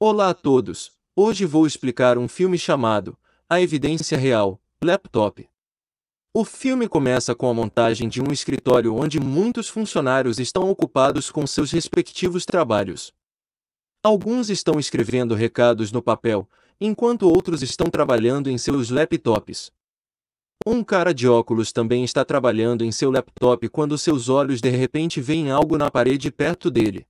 Olá a todos! Hoje vou explicar um filme chamado A Evidência Real, Laptop. O filme começa com a montagem de um escritório onde muitos funcionários estão ocupados com seus respectivos trabalhos. Alguns estão escrevendo recados no papel, enquanto outros estão trabalhando em seus laptops. Um cara de óculos também está trabalhando em seu laptop quando seus olhos de repente veem algo na parede perto dele.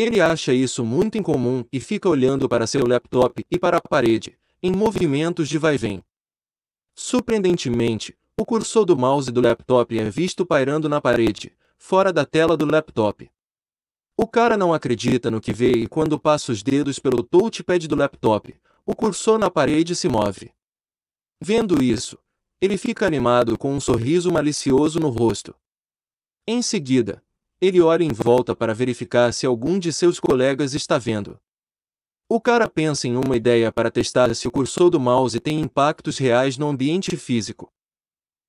Ele acha isso muito incomum e fica olhando para seu laptop e para a parede, em movimentos de vai-vem. Surpreendentemente, o cursor do mouse do laptop é visto pairando na parede, fora da tela do laptop. O cara não acredita no que vê e quando passa os dedos pelo touchpad do laptop, o cursor na parede se move. Vendo isso, ele fica animado com um sorriso malicioso no rosto. Em seguida, ele olha em volta para verificar se algum de seus colegas está vendo. O cara pensa em uma ideia para testar se o cursor do mouse tem impactos reais no ambiente físico.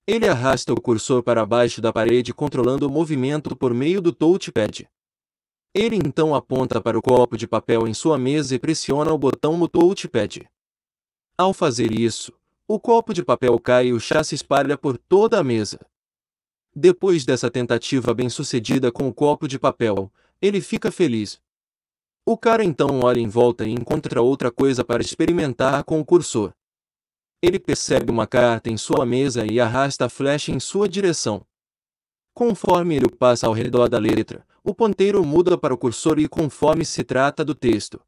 Ele arrasta o cursor para baixo da parede controlando o movimento por meio do touchpad. Ele então aponta para o copo de papel em sua mesa e pressiona o botão no touchpad. Ao fazer isso, o copo de papel cai e o chá se espalha por toda a mesa. Depois dessa tentativa bem-sucedida com o copo de papel, ele fica feliz. O cara então olha em volta e encontra outra coisa para experimentar com o cursor. Ele percebe uma carta em sua mesa e arrasta a flecha em sua direção. Conforme ele passa ao redor da letra, o ponteiro muda para o cursor e conforme se trata do texto.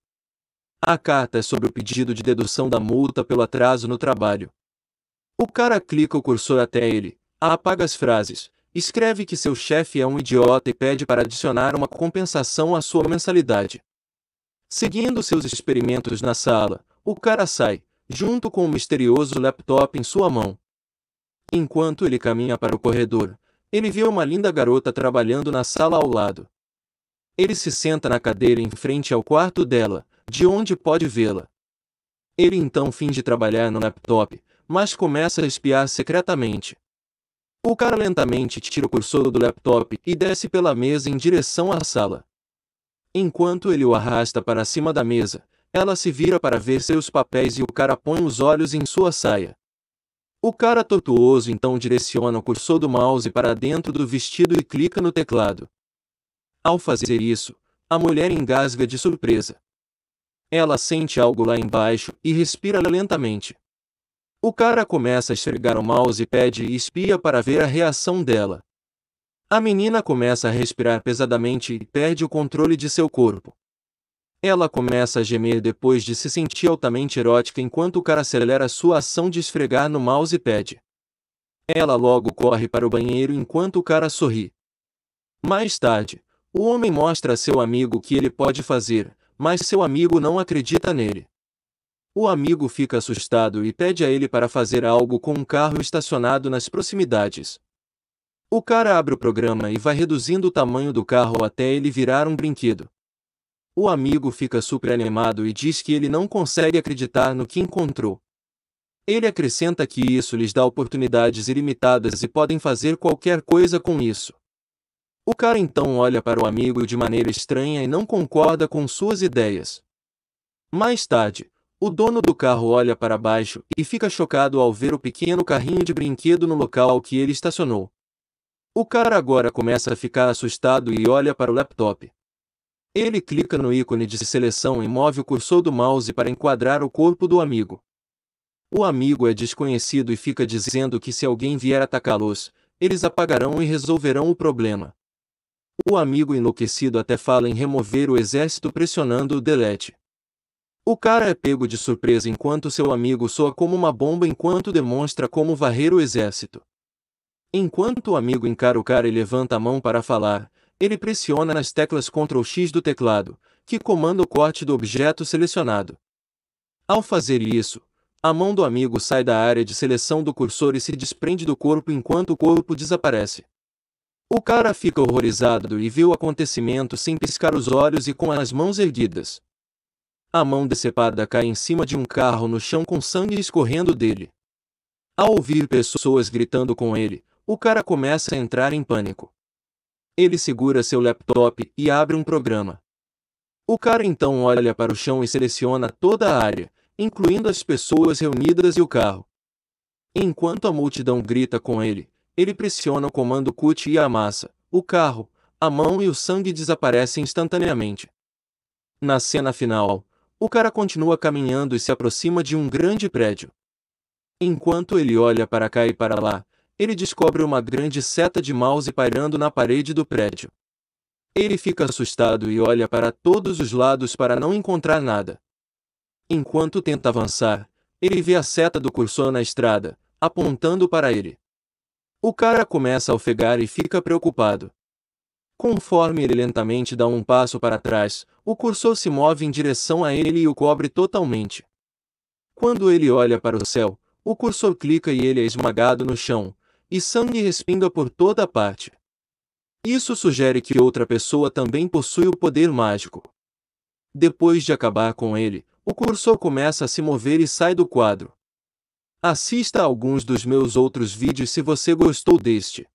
A carta é sobre o pedido de dedução da multa pelo atraso no trabalho. O cara clica o cursor até ele, apaga as frases, Escreve que seu chefe é um idiota e pede para adicionar uma compensação à sua mensalidade. Seguindo seus experimentos na sala, o cara sai, junto com o um misterioso laptop em sua mão. Enquanto ele caminha para o corredor, ele vê uma linda garota trabalhando na sala ao lado. Ele se senta na cadeira em frente ao quarto dela, de onde pode vê-la. Ele então finge trabalhar no laptop, mas começa a espiar secretamente. O cara lentamente tira o cursor do laptop e desce pela mesa em direção à sala. Enquanto ele o arrasta para cima da mesa, ela se vira para ver seus papéis e o cara põe os olhos em sua saia. O cara tortuoso então direciona o cursor do mouse para dentro do vestido e clica no teclado. Ao fazer isso, a mulher engasga de surpresa. Ela sente algo lá embaixo e respira lentamente. O cara começa a esfregar o mouse e espia para ver a reação dela. A menina começa a respirar pesadamente e perde o controle de seu corpo. Ela começa a gemer depois de se sentir altamente erótica enquanto o cara acelera sua ação de esfregar no mousepad. Ela logo corre para o banheiro enquanto o cara sorri. Mais tarde, o homem mostra a seu amigo o que ele pode fazer, mas seu amigo não acredita nele. O amigo fica assustado e pede a ele para fazer algo com um carro estacionado nas proximidades. O cara abre o programa e vai reduzindo o tamanho do carro até ele virar um brinquedo. O amigo fica super animado e diz que ele não consegue acreditar no que encontrou. Ele acrescenta que isso lhes dá oportunidades ilimitadas e podem fazer qualquer coisa com isso. O cara então olha para o amigo de maneira estranha e não concorda com suas ideias. Mais tarde, o dono do carro olha para baixo e fica chocado ao ver o pequeno carrinho de brinquedo no local ao que ele estacionou. O cara agora começa a ficar assustado e olha para o laptop. Ele clica no ícone de seleção e move o cursor do mouse para enquadrar o corpo do amigo. O amigo é desconhecido e fica dizendo que se alguém vier atacá-los, eles apagarão e resolverão o problema. O amigo enlouquecido até fala em remover o exército pressionando o delete. O cara é pego de surpresa enquanto seu amigo soa como uma bomba enquanto demonstra como varrer o exército. Enquanto o amigo encara o cara e levanta a mão para falar, ele pressiona nas teclas Ctrl X do teclado, que comanda o corte do objeto selecionado. Ao fazer isso, a mão do amigo sai da área de seleção do cursor e se desprende do corpo enquanto o corpo desaparece. O cara fica horrorizado e vê o acontecimento sem piscar os olhos e com as mãos erguidas. A mão decepada cai em cima de um carro no chão com sangue escorrendo dele. Ao ouvir pessoas gritando com ele, o cara começa a entrar em pânico. Ele segura seu laptop e abre um programa. O cara então olha para o chão e seleciona toda a área, incluindo as pessoas reunidas e o carro. Enquanto a multidão grita com ele, ele pressiona o comando CUT e amassa o carro, a mão e o sangue desaparecem instantaneamente. Na cena final, o cara continua caminhando e se aproxima de um grande prédio. Enquanto ele olha para cá e para lá, ele descobre uma grande seta de mouse pairando na parede do prédio. Ele fica assustado e olha para todos os lados para não encontrar nada. Enquanto tenta avançar, ele vê a seta do cursor na estrada, apontando para ele. O cara começa a ofegar e fica preocupado. Conforme ele lentamente dá um passo para trás, o cursor se move em direção a ele e o cobre totalmente. Quando ele olha para o céu, o cursor clica e ele é esmagado no chão, e sangue respinga por toda parte. Isso sugere que outra pessoa também possui o poder mágico. Depois de acabar com ele, o cursor começa a se mover e sai do quadro. Assista a alguns dos meus outros vídeos se você gostou deste.